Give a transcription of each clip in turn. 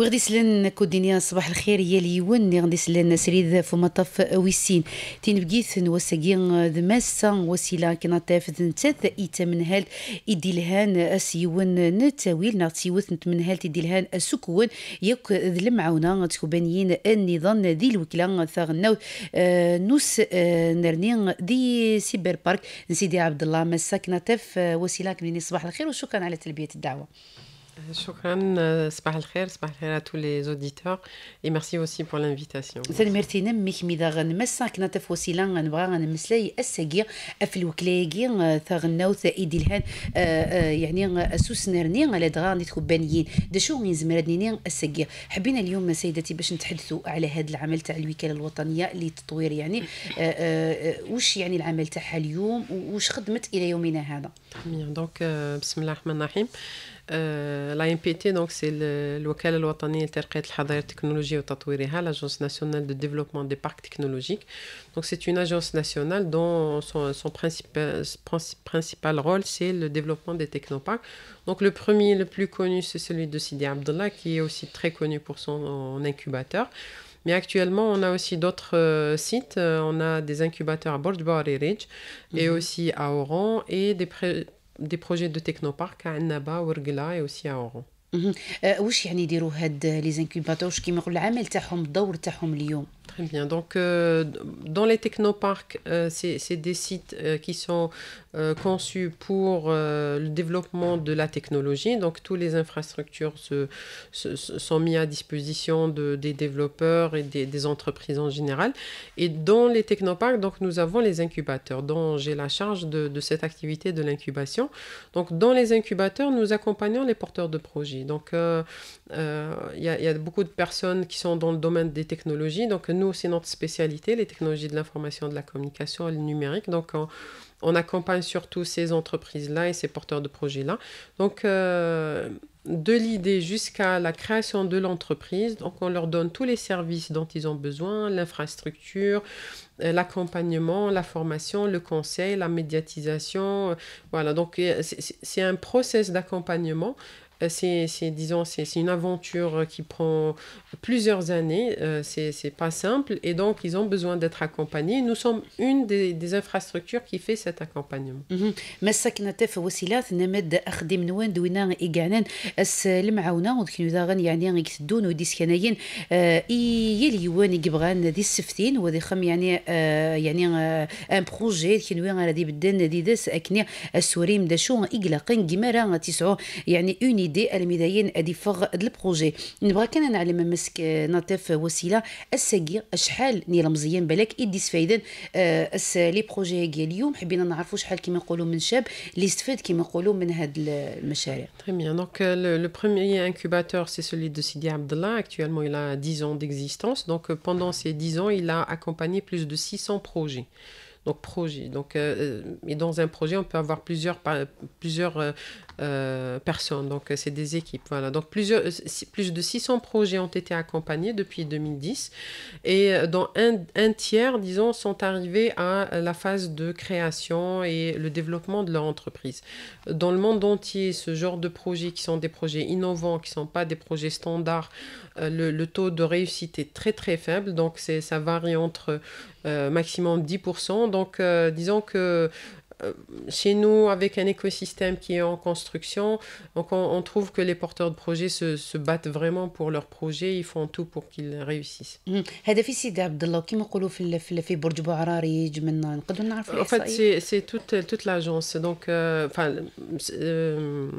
وغادي سلن كودينيا صباح الخير يا ليون غادي سلان سريد في مطاف ويسين تين بقيت نوساقين ذماسة وسيلة كناطيف ذنتات إيتا من هال لهان أسيون نتاويل نغتيوث نت من هال لهان تديلهان أسكون ياك ذلمعونا تكوبانيين النظام ذي الوكلة ثغناو آه، نوس آه، نرنين ذي سيبر بارك نسيدي عبد الله مساكنة آه، تف وسيلة كنيني صباح الخير وشكرا على تلبية الدعوة شكرا صباح الخير صباح الخير à tous les auditeurs et merci aussi pour l'invitation. سنمرتي نمك مي دا غنمسا كنا تفوسيلا غنبغى غنمسلي اساكي في الوكلاكي ثغناو ثايدي الهان يعني اسوس نرني على دغا نتكوبانيين دا شو غنزمر نيني اساكي حبينا اليوم سيدتي باش نتحدثوا على هذا العمل تاع الوكاله الوطنيه للتطوير يعني واش يعني العمل تاعها اليوم واش خدمت الى يومنا هذا. دونك euh, بسم الله الرحمن الرحيم. Euh, l'AMPT MPT donc c'est le الوطنية لترقية technologie l'agence nationale de développement des parcs technologiques donc c'est une agence nationale dont son, son principal, principal rôle c'est le développement des technoparcs donc le premier le plus connu c'est celui de Sidi Abdullah, qui est aussi très connu pour son incubateur mais actuellement, on a aussi d'autres euh, sites. Euh, on a des incubateurs à Bordeaux, et Ridge, mm-hmm. et aussi à Oran, et des دي بروجي دو تكنوبارك عنابه ورقله اي اوسي اورون واش يعني يديروا هاد لي زانكوباتور واش كيما نقول العمل تاعهم الدور تاعهم اليوم Très bien. Donc, euh, dans les technoparcs, euh, c'est des sites euh, qui sont conçus pour le développement de la technologie. Donc, toutes les infrastructures se, sont mises à disposition de, des développeurs et des, entreprises en général. Et dans les technoparcs, donc, nous avons les incubateurs, dont j'ai la charge de, cette activité de l'incubation. Donc, dans les incubateurs, nous accompagnons les porteurs de projets. Donc, il y, y, a beaucoup de personnes qui sont dans le domaine des technologies. Donc, nous, c'est notre spécialité, les technologies de l'information, de la communication et le numérique. Donc, on, accompagne surtout ces entreprises-là et ces porteurs de projets-là. Donc, euh, de l'idée jusqu'à la création de l'entreprise, donc on leur donne tous les services dont ils ont besoin, l'infrastructure, euh, l'accompagnement, la formation, le conseil, la médiatisation. Euh, voilà, donc c'est un process d'accompagnement euh, c'est, disons, c'est, une aventure euh, qui prend plusieurs années. Euh, c'est, pas simple. Et donc, ils ont besoin d'être accompagnés. Nous sommes une des, infrastructures qui fait cet accompagnement. Mhm. ايدي المداين ادي فغ Très bien. Donc euh, le, premier incubateur c'est celui de Sidi Abdallah. Actuellement il a 10 ans d'existence. Donc euh, pendant ces 10 ans il a accompagné plus de 600 projets donc projet. Euh, dans un projet, on peut avoir plusieurs, plusieurs euh, personnes. Donc, euh, c'est des équipes. Voilà. Donc, plusieurs, euh, plus de 600 projets ont été accompagnés depuis 2010. Et dans un, tiers, disons, sont arrivés à la phase de création et le développement de leur entreprise. Dans le monde entier, ce genre de projets qui sont des projets innovants, qui sont pas des projets standards, le, taux de réussite est très très faible. Donc, ça varie entre maximum 10%. Donc, disons que euh, chez nous, avec un écosystème qui est en construction, donc on, trouve que les porteurs de projets se, battent vraiment pour leurs projets. ils font tout pour qu'ils réussissent. Mm-hmm. En fait, c'est toute, l'agence. Donc, euh, enfin, euh,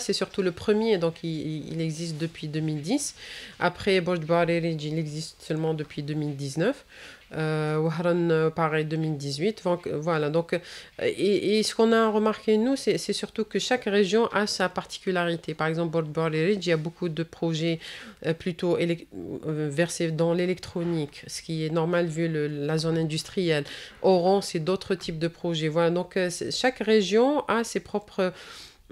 c'est surtout le premier, donc il, existe depuis 2010. Après, il existe seulement depuis 2019. Euh, Wahran, euh, pareil, 2018. Euh, voilà, donc, et, ce qu'on a remarqué, nous, c'est surtout que chaque région a sa particularité. Par exemple, Bordeaux il y a beaucoup de projets plutôt versés dans l'électronique, ce qui est normal vu le, la zone industrielle. Oran, c'est d'autres types de projets. Voilà, donc chaque région a ses propres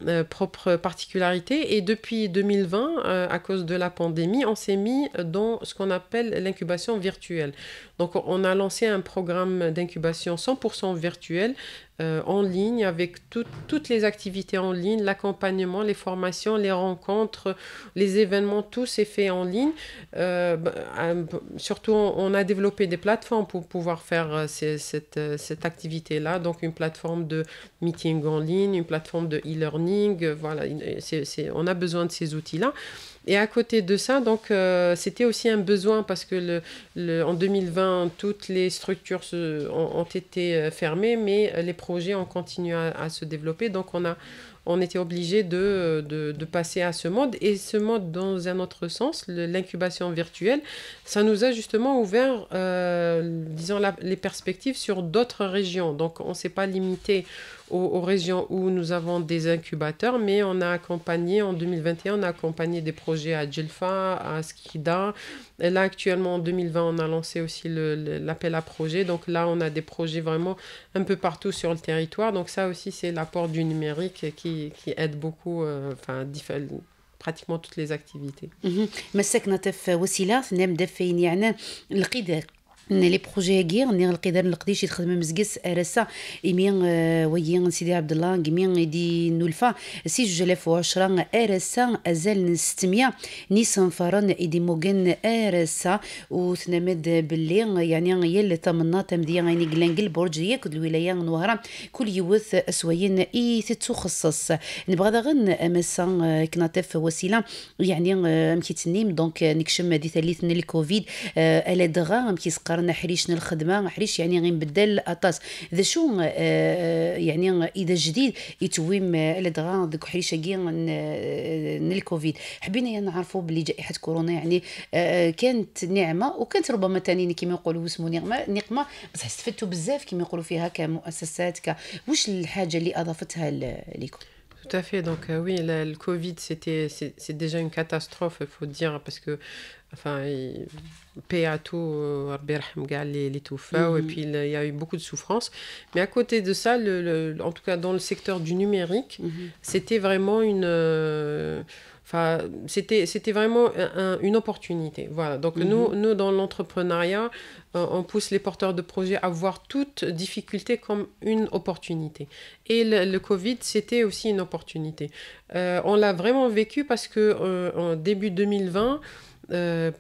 euh, propres particularités. Et depuis 2020, euh, à cause de la pandémie, on s'est mis dans ce qu'on appelle l'incubation virtuelle. Donc on a lancé un programme d'incubation 100% virtuel euh, en ligne avec toutes les activités en ligne, l'accompagnement, les formations, les rencontres, les événements, tout s'est fait en ligne. Euh, bah, euh, surtout, on a développé des plateformes pour pouvoir faire cette, activité-là. Donc, une plateforme de meeting en ligne, une plateforme de e-learning. Voilà, on a besoin de ces outils-là. Et à côté de ça, donc, euh, c'était aussi un besoin parce que le, en 2020, toutes les structures ont, été euh, fermées, mais euh, les projets ont continué à, se développer. Donc, on, a, on était obligé de, de, de, passer à ce mode. Et ce mode, dans un autre sens, l'incubation virtuelle, ça nous a justement ouvert, disons, les perspectives sur d'autres régions. Donc, on ne s'est pas limité aux, régions où nous avons des incubateurs, mais on a accompagné, en 2021, on a accompagné des projets à Djelfa, à Skida. là, actuellement, en 2020, on a lancé aussi l'appel à projets. Donc là, on a des projets vraiment un peu partout sur le territoire. Donc ça aussi, c'est l'apport du numérique qui, aide beaucoup, euh, enfin, pratiquement toutes les activités. Mhm. Mais c'est que même là, faire une année le لقيت لي بروجي كي غني القدر شي يتخدم مزقس ارسا امي آه، ويا سيدي عبد الله امي يدي نولفا 6010 جلاف ارسا ازال 600 نيسان فرن ايدي موغن ارسا وتنمد باللي يعني هي اللي تمنى تمدي غيني كلانكل برج ياك الولايه نوهرة كل يوث اسوين اي تتخصص نبغى غن امسا آه، كناتف وسيله يعني آه، مكيتنيم دونك نكشم دي ثالث الكوفيد الا دغا مكيسقر رانا حريشنا الخدمه حريش يعني غير نبدل الاطاس ذا آه، شو آه يعني اذا جديد يتويم لدغا ذوك حريشه كي آه، الكوفيد حبينا يعني نعرفوا بلي جائحه كورونا يعني آه, آه، كانت نعمه وكانت ربما ثاني كما يقولوا اسمه نعمه نقمه بصح استفدتوا بزاف كما يقولوا فيها كمؤسسات ك واش الحاجه اللي اضافتها ليكم Tout à fait. Donc euh, oui, le Covid, c'était, c'est, déjà une catastrophe, il faut dire, parce que enfin, paix à tout, les, les et puis il y a eu beaucoup de souffrances. Mais à côté de ça, le, en tout cas dans le secteur du numérique, mhm. c'était vraiment une... Euh, c'était, c'était vraiment une opportunité. Voilà. Donc mhm. nous, dans l'entrepreneuriat, euh, on pousse les porteurs de projets à voir toute difficulté comme une opportunité. Et le, Covid, c'était aussi une opportunité. Euh, on l'a vraiment vécu parce que euh, en début 2020,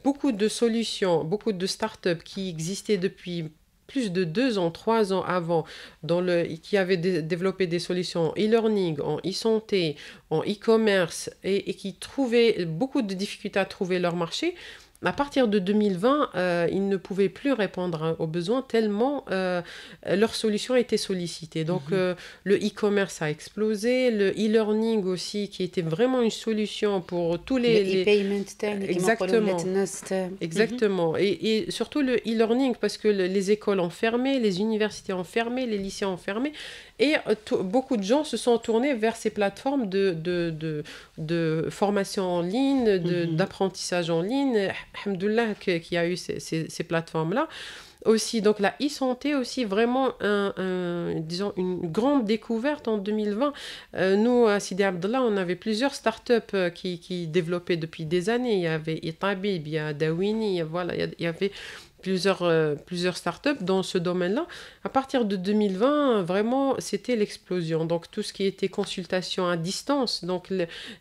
beaucoup de solutions, beaucoup de startups qui existaient depuis plus de deux ans, trois ans avant, dans le, qui avaient développé des solutions en e-learning, en e-santé, en e-commerce, et, et qui trouvaient beaucoup de difficultés à trouver leur marché, à partir de 2020, euh, ils ne pouvaient plus répondre hein, aux besoins tellement euh, leur leurs solutions étaient sollicitées. Donc mhm. euh, le e-commerce a explosé, le e-learning aussi, qui était vraiment une solution pour tous les... Le e-payment, exactement. Mhm. Exactement. et, et, surtout le e-learning, parce que les écoles ont fermé, les universités ont fermé, les lycées ont fermé. Et euh, beaucoup de gens se sont tournés vers ces plateformes de, de, de, formation en ligne, mm-hmm. d'apprentissage en ligne. Alhamdoulilah qu'il y a eu ces, ces, plateformes-là aussi. Donc la e-santé aussi, vraiment, un, disons, une grande découverte en 2020. Euh, nous, à Sidi Abdallah, on avait plusieurs startups euh, qui, qui développaient depuis des années. Il y avait Itabib, il y a Dawini, voilà, il y avait plusieurs, euh, plusieurs startups dans ce domaine-là. À partir de 2020, vraiment, c'était l'explosion. Donc, tout ce qui était consultation à distance, donc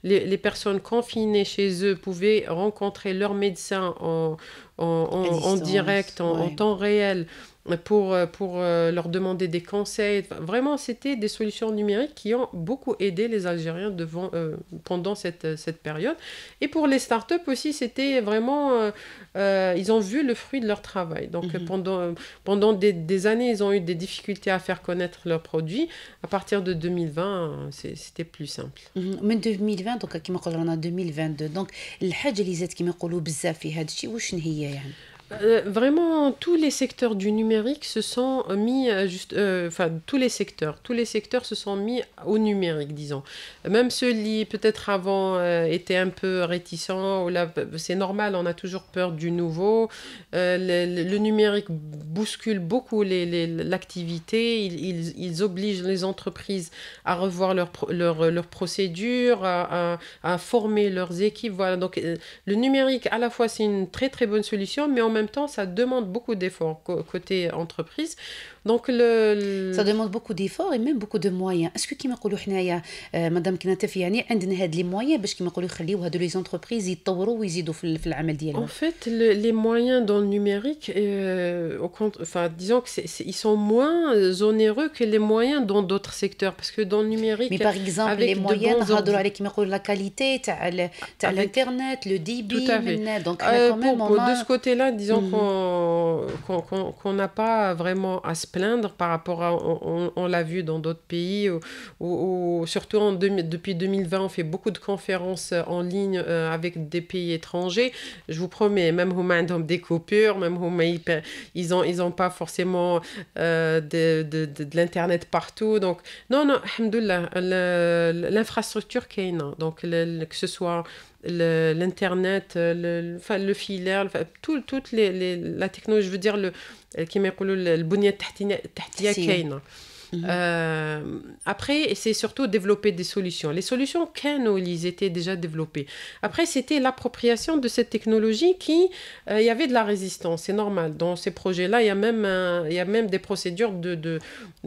les, personnes confinées chez eux pouvaient rencontrer leur médecin en, direct, en, temps réel pour, euh, pour euh, leur demander des conseils. vraiment, c'était des solutions numériques qui ont beaucoup aidé les Algériens devant, euh, pendant cette, cette, période. Et pour les startups aussi, c'était vraiment... ils ont vu le fruit de leur travail. Donc mhm. pendant, pendant des, années, ils ont eu des difficultés à faire connaître leurs produits. À partir de 2020, c'était plus simple. Mhm. Mais 2020, donc, on a 2022. Donc, le qui euh, vraiment, tous les secteurs du numérique se sont euh, mis, euh, juste, enfin, tous les secteurs, tous les secteurs se sont mis au numérique, disons. Même ceux qui, peut-être avant, étaient un peu réticents, là, bah, c'est normal, on a toujours peur du nouveau. Le, numérique bouscule beaucoup l'activité, les, les, ils, ils, ils, obligent les entreprises à revoir leurs leur, leur procédures, à, former leurs équipes, voilà. Donc, le numérique, à la fois, c'est une très très bonne solution, mais en même même temps, ça demande beaucoup d'efforts côté entreprise donc le, ça demande beaucoup d'efforts et même beaucoup de moyens. Est-ce que كيما نقولوا حنايا مدام كنا حتى في يعني عندنا هاد لي مويان باش كيما نقولوا يخليو هادو لي زونتربريز يتطوروا ويزيدوا في, في العمل ديالهم. En fait le, les moyens dans le numérique euh, au compte enfin disons que c'est, c'est, ils sont moins euh, onéreux que les moyens dans d'autres secteurs parce que dans le numérique Mais par exemple avec les moyens نهضروا على كيما نقولوا لا كاليتي تاع تاع الانترنت لو ديبي donc euh, quand même pour, on a... de ce côté-là disons mm-hmm. qu'on qu'on n'a pas vraiment à se plaindre par rapport à, on, l'a vu dans d'autres pays, ou surtout en depuis 2020, on fait beaucoup de conférences euh, en ligne euh, avec des pays étrangers. Je vous promets, même dans des coupures, même ils ont ils ont pas forcément euh, de, de, l'Internet partout. Donc, non, non, l'infrastructure qu'il y a, donc que ce soit l'internet euh, le, enfin le, le filaire enfin tout, toutes les, les, la technologie je veux dire le euh, qui le Mhm. Euh, après, c'est surtout développer des solutions. Les solutions Keno était étaient déjà développées. Après, c'était l'appropriation de cette technologie qui, euh, il y avait de la résistance, c'est normal. Dans ces projets-là, il y, a même y a même des procédures de, de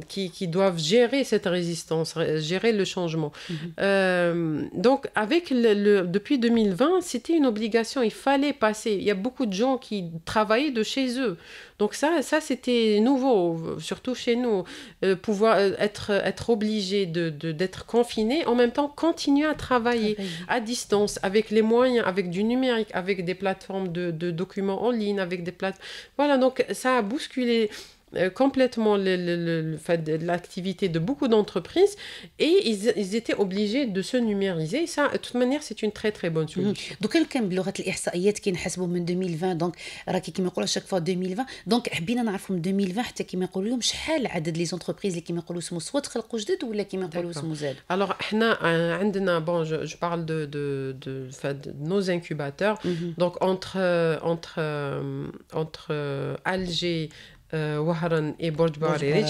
qui, qui, doivent gérer cette résistance, gérer le changement. Mhm. Euh, donc, avec le, depuis 2020, c'était une obligation, il fallait passer. Il y a beaucoup de gens qui travaillaient de chez eux. Donc ça, ça c'était nouveau, surtout chez nous, euh, pouvoir euh, être, être obligé d'être de, d'être confiné, en même temps continuer à travailler à distance avec les moyens, avec du numérique, avec des plateformes de, de documents en ligne, avec des plateformes... Voilà, donc ça a bousculé euh, complètement le, l'activité de beaucoup d'entreprises et ils, ils étaient obligés de se numériser. Et ça, de toute manière, c'est une très très bonne mhm. solution. Donc, quelqu'un est le cas de l'IHSAIET qui est en 2020 Donc, Raki qui me dit chaque fois 2020. Donc, Abin en 2020, qui me a que je suis les entreprises qui me disent que soit très proche d'eux ou qui me sont que alors suis euh, Alors, bon, je, parle de, de, de, de, de nos incubateurs. Mhm. Donc, entre, euh, entre, entre Alger, euh, et Borj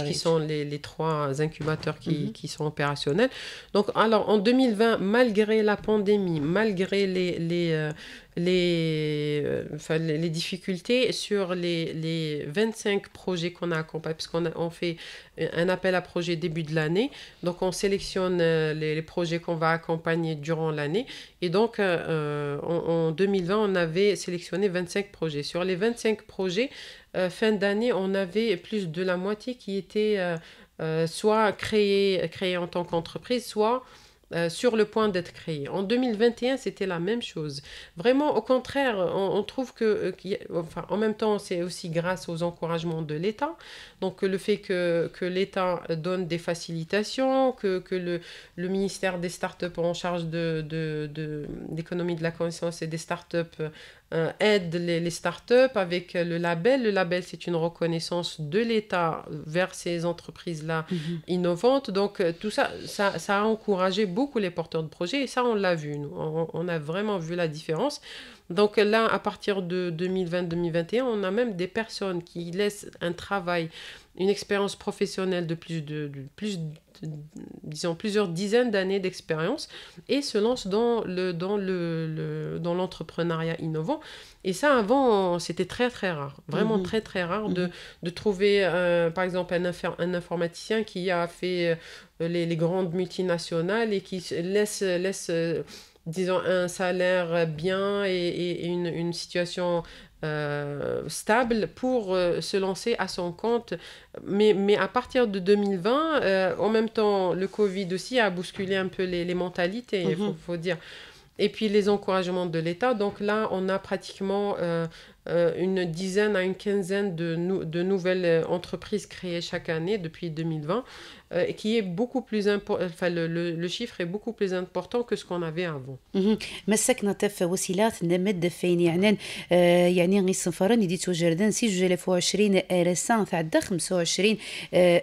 qui sont les, les, trois incubateurs qui, mhm. qui sont opérationnels. Donc, alors en 2020, malgré la pandémie, malgré les, les, euh, euh, les, difficultés sur les, les 25 projets qu'on a accompagnés, puisqu'on on fait un appel à projet début de l'année. Donc, on sélectionne euh, les, projets qu'on va accompagner durant l'année. Et donc, euh, en, 2020, on avait sélectionné 25 projets. Sur les 25 projets, fin d'année, on avait plus de la moitié qui étaient soit créés, créés en tant qu'entreprise, soit euh, sur le point d'être créé. En 2021, c'était la même chose. Vraiment, au contraire, on, trouve que, euh, enfin, en même temps, c'est aussi grâce aux encouragements de l'État. Donc, le fait que, que l'État donne des facilitations, que, le, ministère des Startups en charge de, de, l'économie de la connaissance et des startups euh, aide les, startups avec le label. Le label, c'est une reconnaissance de l'État vers ces entreprises-là mhm. innovantes. Donc, euh, tout ça, ça, a encouragé beaucoup les porteurs de projets et ça, on l'a vu. Nous. on a vraiment vu la différence. Donc là, à partir de 2020-2021, on a même des personnes qui laissent un travail, une expérience professionnelle de plus de, disons plusieurs dizaines d'années d'expérience et se lancent dans le dans le, dans l'entrepreneuriat innovant. Et ça, avant, c'était très très rare, vraiment mhm. très très rare de, mhm. de trouver, par exemple, un, un informaticien qui a fait euh, les, grandes multinationales et qui laisse laisse euh, disons, un salaire bien et, une, situation euh, stable pour euh, se lancer à son compte. Mais, à partir de 2020, euh, en même temps, le Covid aussi a bousculé un peu les, mentalités, il mhm. faut, dire. Et puis les encouragements de l'État. Donc là, on a pratiquement une dizaine à une quinzaine de, de nouvelles entreprises créées chaque année depuis 2020. euh, qui est beaucoup plus important, enfin, le, le, le, chiffre est beaucoup plus important que ce qu'on avait avant. Mhm. مسكنا تف وسيلات نمد فين آه، يعني يعني غي صنفران يدي توجردن سي جوج 2020 ارسان تاع 25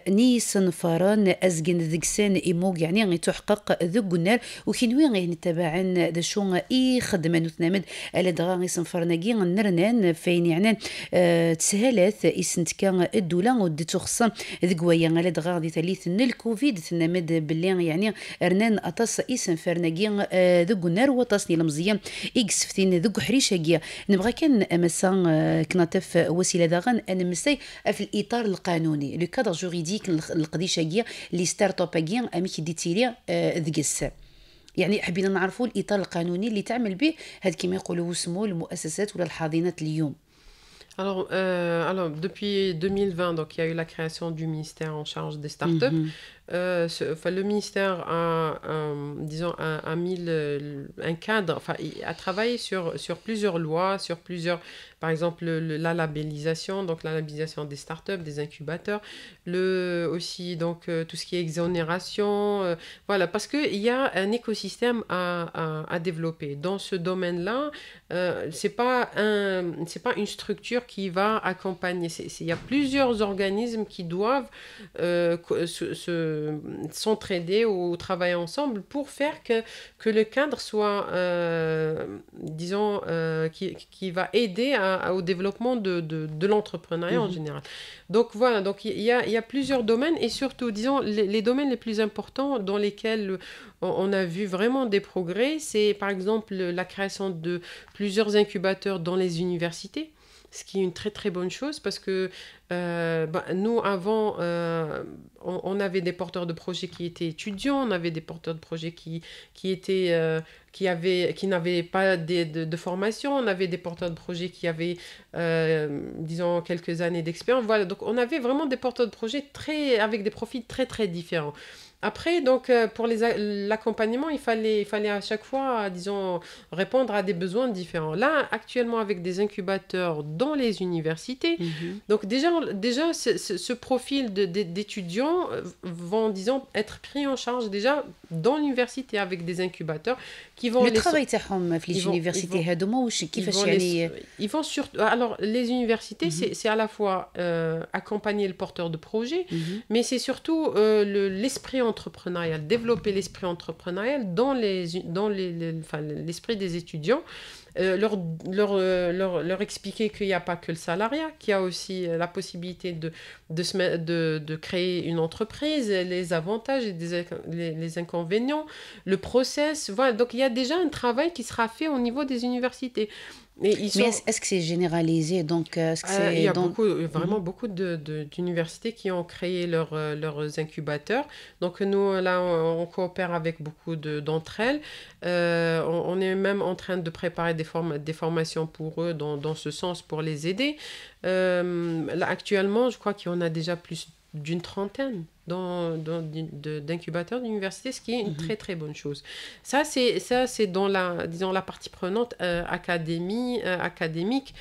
ني صنفران ازكن ذكسان ايموغ يعني غي تحقق ذو قنال وكينوي غي نتبعن ذا شو اي خدمه نتنامد على دغا غي صنفرنا كي نرنان فين يعني آه، تسهلت اسنتكا الدوله ودتو خصم ذكوايا على دغا غادي ثالث من الكوفيد تنمد باللي يعني رنان اطاس اسم فرناقي آه، ذوك نار وطاسني لمزيان اكس فتين ذوك كيا نبغى كان امسا آه، كناتف وسيله داغن انا مسي في الاطار القانوني لو كادر جوريديك كيا لي ستارت اب اميك دي تيليا آه، ذقس يعني حبينا نعرفوا الاطار القانوني اللي تعمل به هاد كيما يقولوا سمو المؤسسات ولا الحاضنات اليوم Alors, euh, alors, depuis 2020, donc, il y a eu la création du ministère en charge des startups. up mhm. Euh, enfin, le ministère a, disons, a, mis un cadre, enfin, a travaillé sur, sur plusieurs lois, sur plusieurs, par exemple, la labellisation, donc la labellisation des startups, des incubateurs, le, aussi donc euh, tout ce qui est exonération, euh, voilà, parce qu'il y a un écosystème à, à, développer. Dans ce domaine-là, c'est pas un, c'est pas une structure qui va accompagner. Il y a plusieurs organismes qui doivent se euh, s'entraider ou travailler ensemble pour faire que, que le cadre soit, euh, disons, euh, qui, va aider au développement de, l'entrepreneuriat en mhm. général. Donc voilà, donc il y a, plusieurs domaines et surtout, disons, les, les domaines les plus importants dans lesquels on a vu vraiment des progrès, c'est par exemple la création de plusieurs incubateurs dans les universités ce qui est une très très bonne chose parce que euh, bah, nous avant euh, on, avait des porteurs de projets qui étaient étudiants, on avait des porteurs de projets qui, qui étaient euh, qui avaient qui n'avaient pas de, formation, on avait des porteurs de projets qui avaient disons quelques années d'expérience. Voilà donc on avait vraiment des porteurs de projets très avec des profils très très différents. Après, donc, euh, pour l'accompagnement, il fallait, fallait à chaque fois, euh, disons, répondre à des besoins différents. Là, actuellement, avec des incubateurs dans les universités, mhm. donc déjà, déjà ce, profil d'étudiants euh, vont, disons, être pris en charge déjà dans l'université avec des incubateurs qui vont... Le les travail so universités, ils vont, ils surtout... Alors, les universités, mhm. c'est à la fois accompagner le porteur de projet, mhm. mais c'est surtout l'esprit en entrepreneurial, développer l'esprit entrepreneurial dans l'esprit les, dans les, des étudiants, euh, leur, leur, euh, leur, leur, expliquer qu'il n'y a pas que le salariat, qu'il y a aussi euh, la possibilité de, de, se, de, de, créer une entreprise, les avantages et les, inconvénients, le process. Voilà. Donc il y a déjà un travail qui sera fait au niveau des universités. Mais est-ce, que c'est généralisé donc, euh, euh, Il y a beaucoup, euh, vraiment hmm. beaucoup de, d'universités qui ont créé leur, leurs incubateurs. Donc nous, là, on, coopère avec beaucoup de, d'entre elles. on, est même en train de préparer des, formes des formations pour eux dans, dans, ce sens, pour les aider. là, actuellement, je crois qu'on a déjà plus d'une trentaine d'incubateurs d'université, ce qui est une mhm. très très bonne chose. Ça, c'est dans la, disons, la partie prenante euh, académie, euh, académique.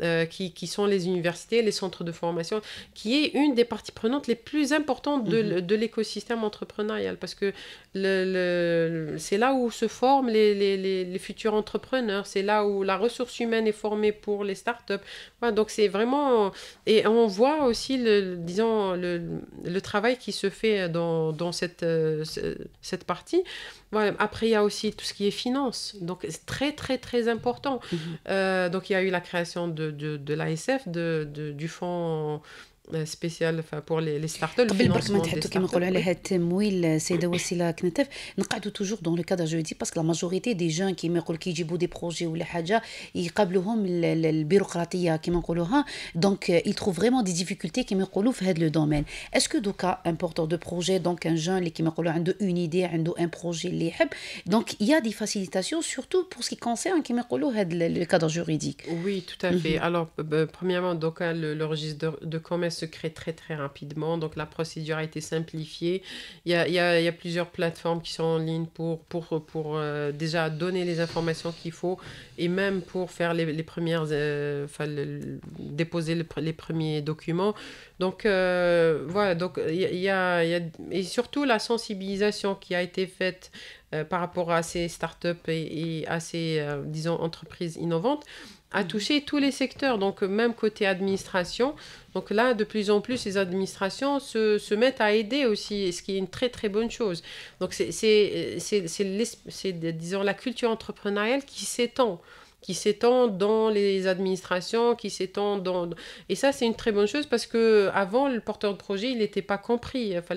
Euh, qui, qui, sont les universités, les centres de formation, qui est une des parties prenantes les plus importantes de, mhm. de l'écosystème entrepreneurial, parce que le, c'est là où se forment les, les, les, futurs entrepreneurs, c'est là où la ressource humaine est formée pour les startups. donc c'est vraiment... Et on voit aussi, le, disons, le, le travail qui se fait dans, dans cette, euh, cette partie. Après, il y a aussi tout ce qui est finance. Donc, c'est très, très, très important. Mhm. Euh, donc, il y a eu la création de, l'ASF, du fonds euh, spécial enfin pour les start-ups le on dit toujours dans le cadre juridique parce que la majorité des jeunes qui ont des projets ou la haja yqablouhom la bureaucratie comme donc euh, ils trouvent vraiment des difficultés dans le domaine est-ce que un porteur de projet donc un jeune qui a une idée un projet qui il donc il y a des facilitations surtout pour ce qui concerne comme le cadre juridique oui tout à fait mhm. alors euh, bah, premièrement donc hein, le registre de commerce se crée très très rapidement. Donc la procédure a été simplifiée. Il y a, il y a, plusieurs plateformes qui sont en ligne pour, pour, pour euh, déjà donner les informations qu'il faut et même pour faire les, premières, euh, enfin, déposer les premiers documents. Donc euh, voilà, donc il y, et surtout la sensibilisation qui a été faite par rapport à ces startups et, et à ces, disons, entreprises innovantes a mm. touché tous les secteurs, donc euh, même côté administration. Donc là, de plus en plus, les administrations se, se mettent à aider aussi, ce qui est une très très bonne chose. Donc c'est, euh, disons, la culture entrepreneuriale qui s'étend qui s'étend dans les administrations, qui s'étend dans... Et ça, c'est une très bonne chose parce que avant le porteur de projet, il n'était pas compris. Enfin,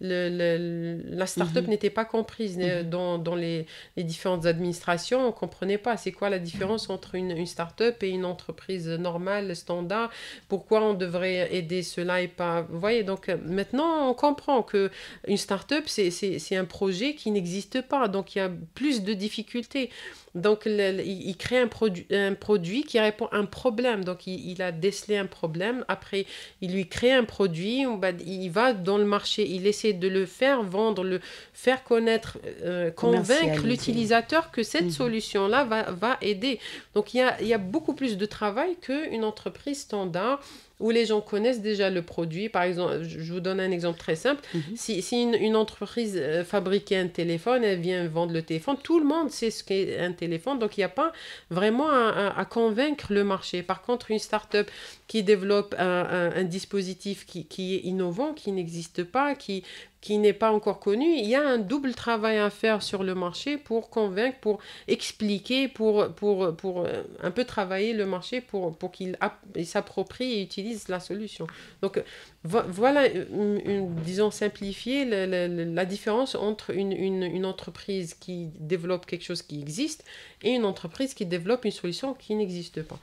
le, la start-up mhm. n'était pas comprise euh, mhm. dans, dans les, les, différentes administrations. On ne comprenait pas c'est quoi la différence mhm. entre une, une start-up et une entreprise normale, standard. Pourquoi on devrait aider cela et pas... Vous voyez, donc euh, maintenant, on comprend que une start-up, c'est un projet qui n'existe pas. Donc, il y a plus de difficultés. Donc, il, il crée un un, produit qui répond à un problème. Donc, il, a décelé un problème. Après, il lui crée un produit. il va dans le marché. Il essaie de le faire vendre, le faire connaître, euh, convaincre l'utilisateur que cette mhm. solution-là va, aider. Donc, il y a, il y a beaucoup plus de travail qu'une entreprise standard où les gens connaissent déjà le produit. Par exemple, je vous donne un exemple très simple. Mhm. Si, si une, entreprise euh, fabriquait un téléphone, elle vient vendre le téléphone, tout le monde sait ce qu'est un téléphone. Donc, il n'y a pas vraiment à, convaincre le marché. Par contre, une start-up qui développe un, dispositif qui, qui, est innovant, qui n'existe pas, qui, qui n'est pas encore connu, il y a un double travail à faire sur le marché pour convaincre, pour expliquer, pour, pour, pour euh, un peu travailler le marché pour, pour qu'il s'approprie et utilise la solution. Donc voilà, une, disons, simplifier la, différence entre une entreprise qui développe quelque chose qui existe et une entreprise qui développe une solution qui n'existe pas.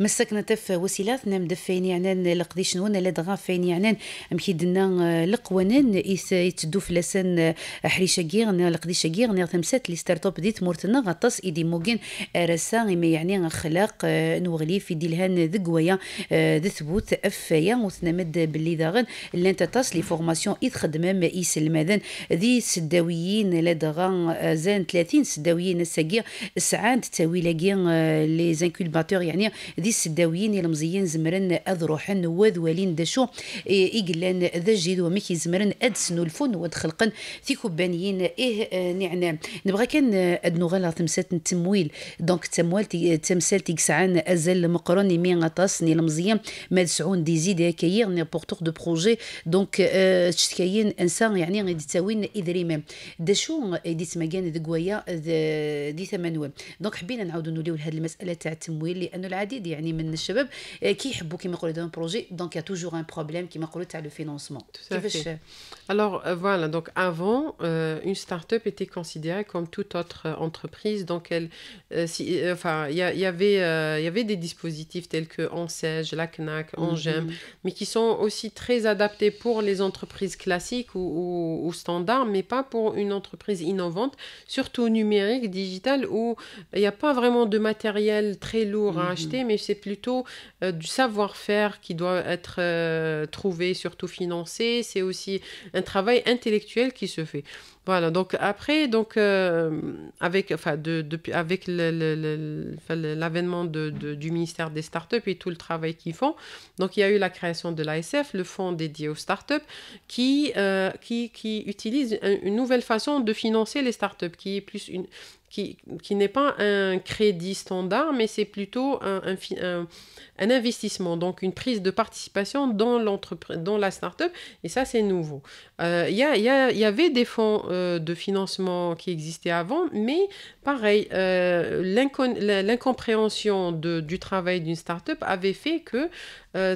مسكنا تف وسيلات نم دفين يعني لقديش نون لا دغافين يعني امكي دنا القوانين آه، إيس يتدو فلسن آه، حريشة غير جيغنا نعم، لقديش غير جيغنا نعم، تمسات لي ستارت اب ديت مورتنا غطاس إيدي موغين آه، رسا يعني خلاق نوغلي في ديلهان ذقويا دقويا ثبوت افيا وثنمد باللي داغن اللي انت تاس لي فورماسيون إيد ما يسلم المذن دي سداويين لا دغا زين 30 سداويين الساقير سعاد تاويلا غير لي زانكولباتور يعني ذي السداويين المزيان زمرن اذ روحن وذولين داشو إيه، إيقلان ذا الجيد وميكي زمرن ادسنو سنو الفن وادخلقن خلقن في كوبانيين إيه آه، نعنا نبغى كان آه، أدنو غالا ثمسات التمويل دونك التموال آه، تمثال تيكسعان أزل مقرن مي غطاس ني المزيان مال سعون دي زيد كاير ني دو بروجي دونك تشتكاين انسان يعني غادي تاوين إدريمام داشو دي تماكان ذكوايا دي ثمنوام دونك حبينا نعاودو نوليو لهاد المسألة تاع التمويل لانه العديد يعني من الشباب كيحبوا كيما يقولوا دون بروجي دونك يا توجور ان بروبليم كيما يقولوا تاع لو le كيفاش Alors euh, voilà, donc avant, euh, une start-up était considérée comme toute autre euh, entreprise. Donc, elle, enfin, il y, avait, il y avait des dispositifs tels que ANSEJ, la CNAC, ANGEM, mhm. mais qui sont aussi très adaptés pour les entreprises classiques ou, ou, standards, mais pas pour une entreprise innovante, surtout numérique, digitale, où il n'y a pas vraiment de matériel très lourd Mm-hmm. acheter, mais c'est plutôt euh, du savoir-faire qui doit être euh, trouvé, surtout financé. C'est aussi un travail intellectuel qui se fait. Voilà, donc après, donc, euh, avec, enfin, de, avec l'avènement du ministère des Startups et tout le travail qu'ils font, donc il y a eu la création de l'ASF, le fonds dédié aux startups, qui, qui, qui utilise une nouvelle façon de financer les startups, qui est plus une, qui, n'est pas un crédit standard, mais c'est plutôt un, un, investissement, donc une prise de participation dans, dans la up et ça c'est nouveau. Il euh, y, a, y, avait des fonds euh, de financement qui existaient avant, mais pareil, euh, l'incompréhension du travail d'une start-up avait fait que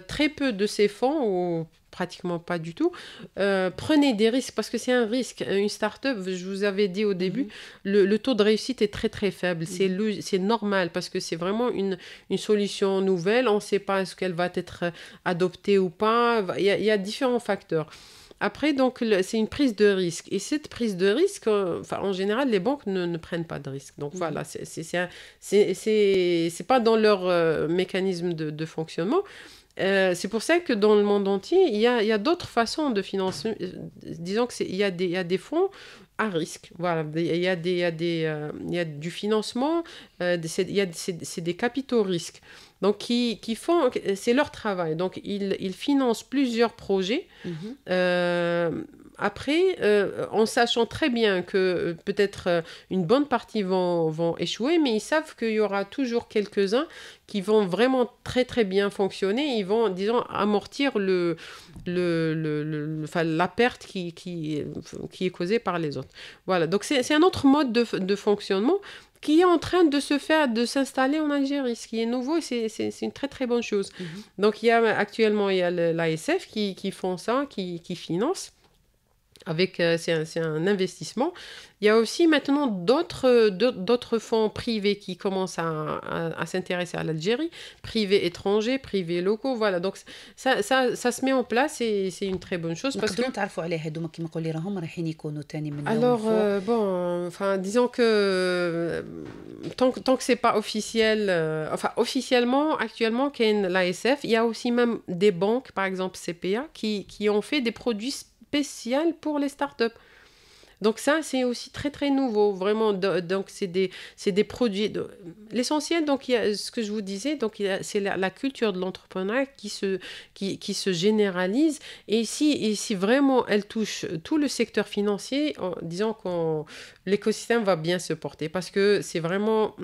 très peu de ces fonds, ou pratiquement pas du tout, prenaient des risques, parce que c'est un risque. Une start-up, je vous avais dit au début, mhm. le, taux de réussite est très très faible. Mhm. C'est normal, parce que c'est vraiment une, solution nouvelle. On ne sait pas est-ce qu'elle va être adoptée ou pas. il y a différents facteurs. Après, donc, c'est une prise de risque. Et cette prise de risque, euh, en général, les banques ne, prennent pas de risque. Donc, mhm. voilà c'est voilà, c'est pas dans leur euh, mécanisme de, fonctionnement. Euh, c'est pour ça que dans le monde entier, il y a, a d'autres façons de financer. Disons qu'il y, y, a des fonds à risque. Voilà, il y a, des, il y a, des, euh, il y a du financement, euh, c'est, des capitaux risques. Donc, qui, qui, font, c'est leur travail. Donc, ils, ils financent plusieurs projets. mm après, euh, en sachant très bien que euh, peut-être euh, une bonne partie vont, vont échouer, mais ils savent qu'il y aura toujours quelques-uns qui vont vraiment très très bien fonctionner, ils vont, disons, amortir le, le, le, la perte qui, qui, qui, est causée par les autres. Voilà, donc c'est un autre mode de, de fonctionnement qui est en train de se faire, de s'installer en Algérie, ce qui est nouveau et c'est une très très bonne chose. Mhm. Donc il y a actuellement il y a l'ASF qui, qui font ça, qui, qui finance avec euh, c'est un, un, investissement. Il y a aussi maintenant d'autres d'autres fonds privés qui commencent à, à, s'intéresser à l'Algérie, privés étrangers, privés locaux, voilà. Donc ça, ça, ça se met en place et c'est une très bonne chose parce que alors euh, bon, enfin disons que euh, tant, tant que c'est pas officiel, enfin officiellement actuellement qu'il y a l'ASF, il y a aussi même des banques, par exemple CPA, qui, qui ont fait des produits spécifiques spécial pour les startups. Donc ça, c'est aussi très très nouveau, vraiment. Donc c'est des, des produits. De... L'essentiel, donc il ce que je vous disais, donc c'est la, culture de l'entrepreneuriat qui se, qui, qui, se généralise. Et si, et vraiment elle touche tout le secteur financier, en, disons que l'écosystème va bien se porter, parce que c'est vraiment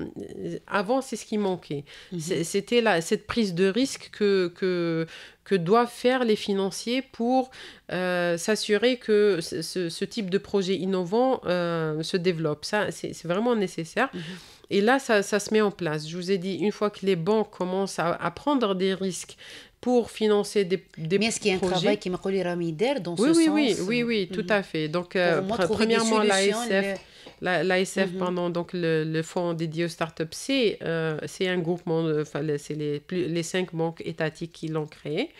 avant c'est ce qui manquait. Mmh c'était cette prise de risque que, que que doivent faire les financiers pour euh, s'assurer que ce, type de projet innovant euh, se développe. Ça, c'est vraiment nécessaire. Mhm. Et là, ça, ça, se met en place. Je vous ai dit, une fois que les banques commencent à, prendre des risques pour financer des, des Mais est-ce qu'il y a un travail qui me dans oui, ce oui, Oui, oui, oui, tout mhm. à fait. Donc, euh, premièrement, la SF... L'ASF, mhm. pendant donc, le, fonds dédié aux startups, c'est euh, un groupement, c'est les, cinq banques étatiques qui l'ont créé.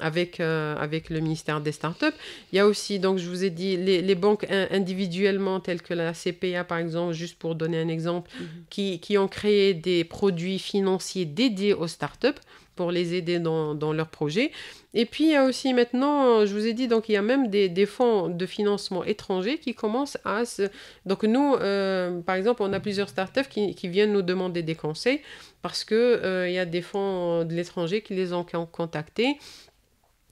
Avec, euh, avec le ministère des Startups. Il y a aussi, donc je vous ai dit, les, banques individuellement, telles que la CPA par exemple, juste pour donner un exemple, mhm. qui, qui ont créé des produits financiers dédiés aux startups pour les aider dans, leur projet. Et puis il y a aussi maintenant, euh, je vous ai dit, donc il y a même des, fonds de financement étrangers qui commencent à se... Donc nous, euh, par exemple, on a plusieurs startups qui, qui viennent nous demander des conseils parce qu'il euh, il y a des fonds de l'étranger qui les ont contactés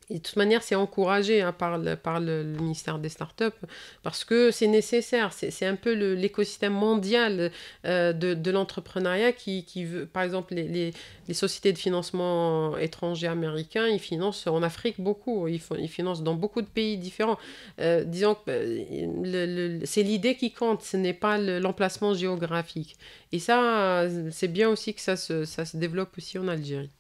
et de toute manière, c'est encouragé hein, par, le, par le, ministère des Startups parce que c'est nécessaire. C'est un peu l'écosystème mondial euh, de, l'entrepreneuriat qui, veut, par exemple, les, sociétés de financement étrangers américains, ils financent en Afrique beaucoup, ils, financent dans beaucoup de pays différents. Euh, disons que euh, c'est l'idée qui compte, ce n'est pas l'emplacement géographique. Et ça, c'est bien aussi que ça se, ça se développe aussi en Algérie.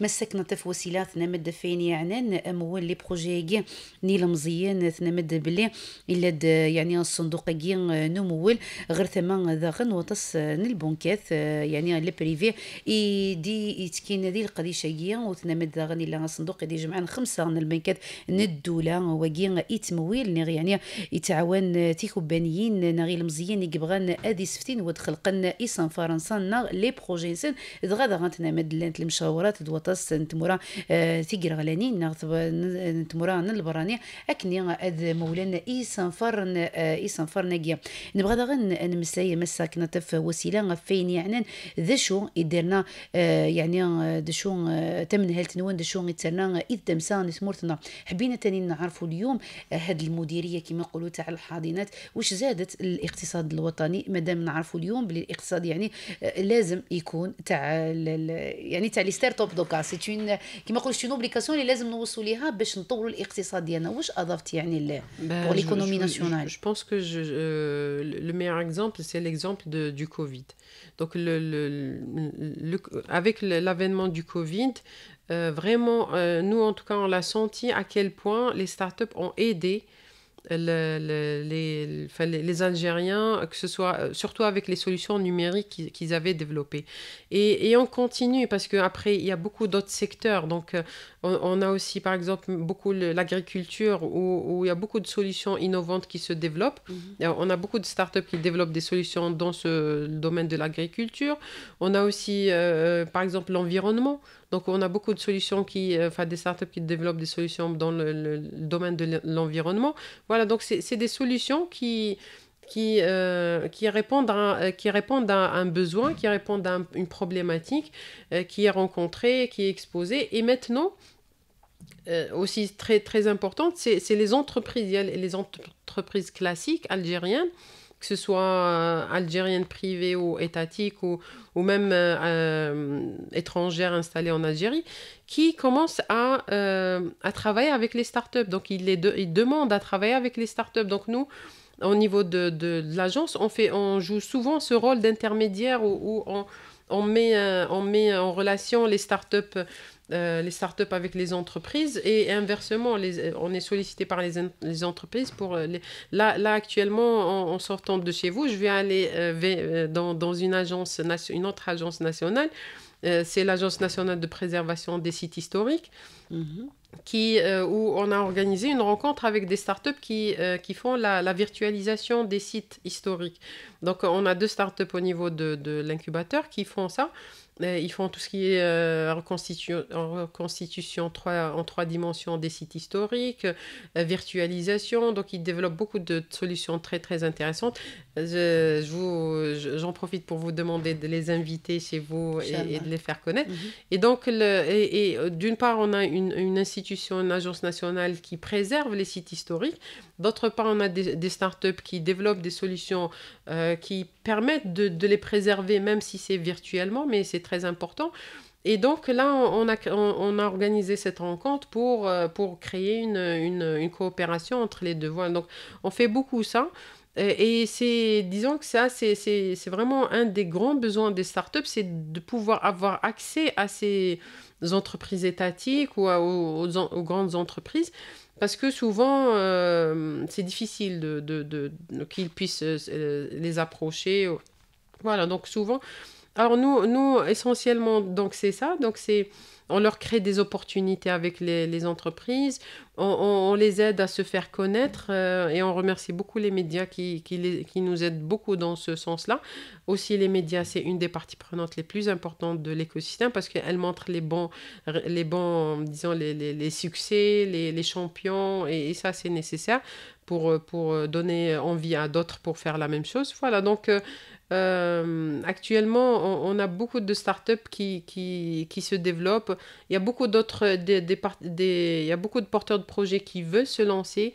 مسكنا طف وسيلة تنمد فين يعني أموال لي بروجي نيل مزيان تنمد بلي إلا يعني الصندوق كي آه، نمول غير ثما ذاغن وطس البنكات آه، آه، يعني لي بريفي يدي يتكين هذه القديشة كي وتنمد ذاغن إلا الصندوق يدي جمعان خمسة من البنكات الدولة وكي يتمويل يعني يتعاون تيكوبانيين نغيل مزيان يبغان أذي سفتين ودخلقن سان فرنسا لي بروجي سن دغادا غنتنامد لانت المشاورات دوطاس نتمورا آه، تيقرا غلاني نتمورا نلبراني اكني اذ مولانا اي سان فرن آه، اي سان فرن نبغى دغا نمسلاي مساكنا تف وسيله فين يعني ذا شو يديرنا آه، يعني ذا شو تمن هالتنوان ذا شو يتسرنا اذ تمسان تمورتنا حبينا تاني نعرفوا اليوم هاد المديريه كما يقولوا تاع الحاضنات واش زادت الاقتصاد الوطني مادام نعرفوا اليوم بلي الاقتصاد الاقتصاد يعني لازم يكون تاع يعني تاع لي ستارت اب دوكا سي كيما قلت شنو اوبليكاسيون اللي لازم نوصلوا ليها باش نطوروا الاقتصاد ديالنا واش اضفت يعني بور ليكونومي ناسيونال جو بونس كو لو ميور اكزومبل سي ليكزومبل دو كوفيد Donc, le, le, le, avec l'avènement du Covid, euh, vraiment, euh, nous, en tout cas, on l'a senti à quel point les startups ont aidé les, les, Algériens, euh, que ce soit euh, surtout avec les solutions numériques qu'ils, avaient développées. Et, et, on continue parce qu'après, il y a beaucoup d'autres secteurs. Donc, euh, on, a aussi, par exemple, beaucoup l'agriculture où, où, il y a beaucoup de solutions innovantes qui se développent. Mhm. On a beaucoup de startups qui développent des solutions dans ce domaine de l'agriculture. On a aussi, par exemple, l'environnement. Donc, on a beaucoup de solutions qui, enfin, des startups qui développent des solutions dans le, le domaine de l'environnement voilà, donc c'est des solutions qui, qui, euh, répondent à, qui répondent à un besoin, qui répondent à une problématique euh, qui est rencontrée, qui est exposée. Et maintenant, euh, aussi très, très importante, c'est les entreprises. les entreprises classiques algériennes que ce soit euh, algérienne privée ou étatique ou, même euh, euh, étrangère installée en Algérie, qui commence à, travailler avec les startups. Donc, ils, les demandent à travailler avec les startups. Donc, nous, au niveau de, de, l'agence, on, on joue souvent ce rôle d'intermédiaire où, on met, on met en relation les startups euh, les startups avec les entreprises et inversement, euh, on est sollicité par les, entreprises pour... Euh, là, actuellement, en, sortant de chez vous, je vais aller dans, dans, une, agence, une autre agence nationale. c'est l'Agence nationale de préservation des sites historiques. Mhm. Qui, où on a organisé une rencontre avec des startups qui, qui font la, la, virtualisation des sites historiques. Donc on a deux startups au niveau de, de l'incubateur qui font ça ils font tout ce qui est euh, reconstitution, en trois dimensions des sites historiques, euh, virtualisation. Donc, ils développent beaucoup de solutions très, très intéressantes. Je, je j'en profite pour vous demander de les inviter chez vous et, de les faire connaître. Mhm. Et donc, le, et, euh, d'une part, on a une, une, institution, une agence nationale qui préserve les sites historiques. D'autre part, on a des, startups qui développent des solutions qui permettent de, les préserver, même si c'est virtuellement, mais c'est très important. Et donc là, on a, on a, organisé cette rencontre pour, euh, pour créer une, une, coopération entre les deux voies. Donc on fait beaucoup ça. Et c'est, disons que ça, c'est vraiment un des grands besoins des startups, c'est de pouvoir avoir accès à ces entreprises étatiques ou aux grandes entreprises parce que souvent, euh, c'est difficile qu'ils puissent euh, les approcher. Voilà, donc souvent, alors nous, nous essentiellement, donc c'est ça. Donc c'est on leur crée des opportunités avec les, entreprises, on, les aide à se faire connaître euh, et on remercie beaucoup les médias qui, qui, nous aident beaucoup dans ce sens-là. Aussi, les médias, c'est une des parties prenantes les plus importantes de l'écosystème parce qu'elles montrent les bons, les bons disons, les, succès, les, champions et ça, c'est nécessaire pour, euh, pour euh, donner envie à d'autres pour faire la même chose. Voilà, donc euh, actuellement, on, a beaucoup de startups qui, qui, qui, se développent. Il y a beaucoup d'autres, des, des, il y a beaucoup de porteurs de projets qui veulent se lancer.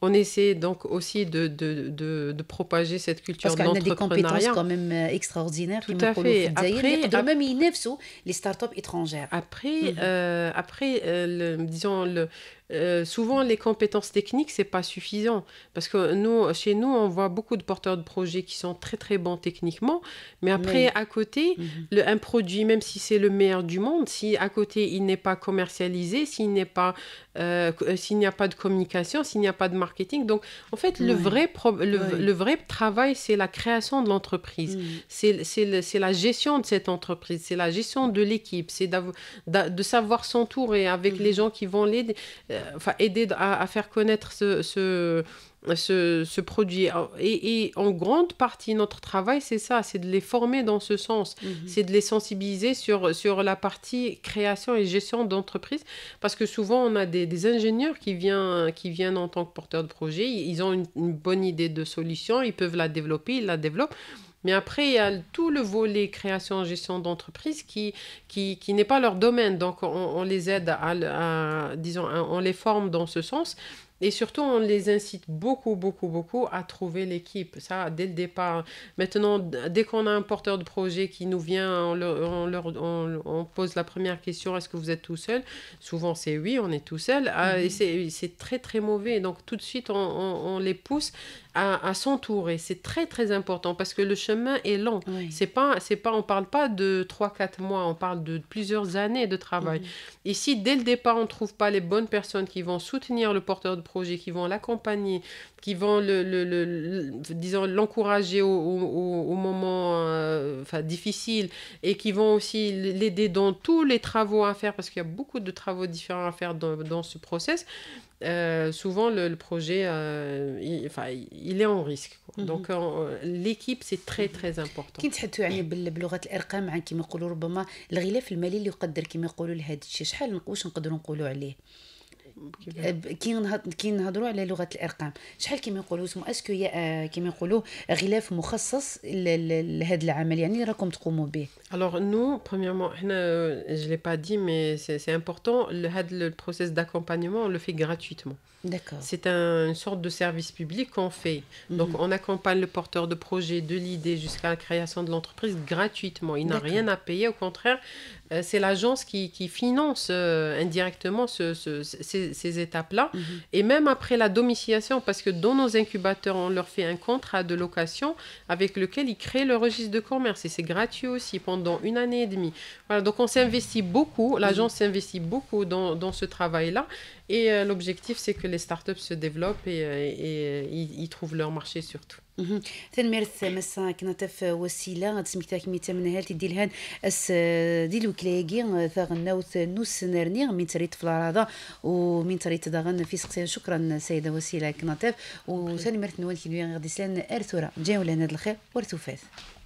on essaie donc aussi de, de, de, propager cette culture d'entrepreneuriat. Parce qu'on a des compétences quand même euh, extraordinaires. Tout à fait. Après, de même, ils les startups étrangères. Après, mm-hmm. euh, après euh, le, disons, le, euh, souvent, les compétences techniques, c'est pas suffisant. Parce que nous, chez nous, on voit beaucoup de porteurs de projets qui sont très, très bons techniquement. Mais après, à côté, mhm. le, un produit, même si c'est le meilleur du monde, si à côté, il n'est pas commercialisé, s'il n'est pas, euh, euh, s'il n'y a pas de communication, s'il n'y a pas de marketing. Donc, en fait, le, vrai, le, vrai travail, c'est la création de l'entreprise. C'est la gestion de cette entreprise. C'est la gestion de l'équipe. C'est de savoir s'entourer avec les gens qui vont l'aider enfin, aider à, faire connaître ce, ce, ce, produit. Et, en grande partie, notre travail, c'est ça, c'est de les former dans ce sens, mhm. c'est de les sensibiliser sur, sur la partie création et gestion d'entreprise, parce que souvent, on a des, des, ingénieurs qui viennent, qui viennent en tant que porteurs de projet, ils ont une bonne idée de solution, ils peuvent la développer, ils la développent. Mais après, il y a tout le volet création et gestion d'entreprise qui, qui, qui n'est pas leur domaine. Donc, on, les aide à, disons, on les forme dans ce sens. Et surtout, on les incite beaucoup, beaucoup, beaucoup à trouver l'équipe. Ça, dès le départ. Maintenant, dès qu'on a un porteur de projet qui nous vient, on, leur, on, pose la première question, est-ce que vous êtes tout seul Souvent, c'est oui, on est tout seul. Ah, mm-hmm. et c'est très, très mauvais. Donc, tout de suite, on, les pousse à, à s'entourer. C'est très très important parce que le chemin est long. C'est pas c'est pas on parle pas de 3 4 mois, on parle de plusieurs années de travail. Ici, mhm. Et si dès le départ on ne trouve pas les bonnes personnes qui vont soutenir le porteur de projet, qui vont l'accompagner, qui vont le, le, l'encourager au, moment euh, difficile et qui vont aussi l'aider dans tous les travaux à faire parce qu'il y a beaucoup de travaux différents à faire dans, dans ce process Euh, souvent le, le projet, euh, il, enfin, il est en risque. Quoi. Mhm. Donc euh, l'équipe c'est très mhm. très important. كي نتحدثوا يعني باللغه الارقام عن كما يقولوا ربما الغلاف المالي اللي يقدر كيما يقولوا لهذا الشيء شحال واش نقدروا نقولوا عليه؟ كي نهض كي نهضروا على لغه الارقام شحال كيما يقولوا اسمو اسكو آه، يا كيما يقولوا غلاف مخصص لهذا العمل يعني راكم تقوموا به الوغ نو بريميرمون حنا جو لي با دي مي سي امبورطون هذا البروسيس داكومبانيمون لو في غراتويتمون C'est une sorte de service public qu'on fait. Donc mhm. on accompagne le porteur de projet de l'idée jusqu'à la création de l'entreprise gratuitement. Il n'a rien à payer. Au contraire, euh, c'est l'agence qui, finance euh, indirectement ces, étapes-là. Mhm. Et même après la domiciliation, parce que dans nos incubateurs, on leur fait un contrat de location avec lequel ils créent le registre de commerce. Et c'est gratuit aussi pendant une année et demie. Voilà, donc on s'investit beaucoup, l'agence s'investit beaucoup dans ce travail-là. Et euh, l'objectif, c'est que les startups se développent et, et, et ils trouvent leur marché surtout. تنمرت مسا كنا تف وسيله تسميك تاك ميتا من هال تدي لهان اس دي الوكلاكي ثغناوت نوس نرني من تريت في ومن تريت داغن في سقسيان شكرا سيدة وسيلة كناطيف وثاني مرت نوان كي غادي سلان ارثورا جاو لهنا الخير وارثوفات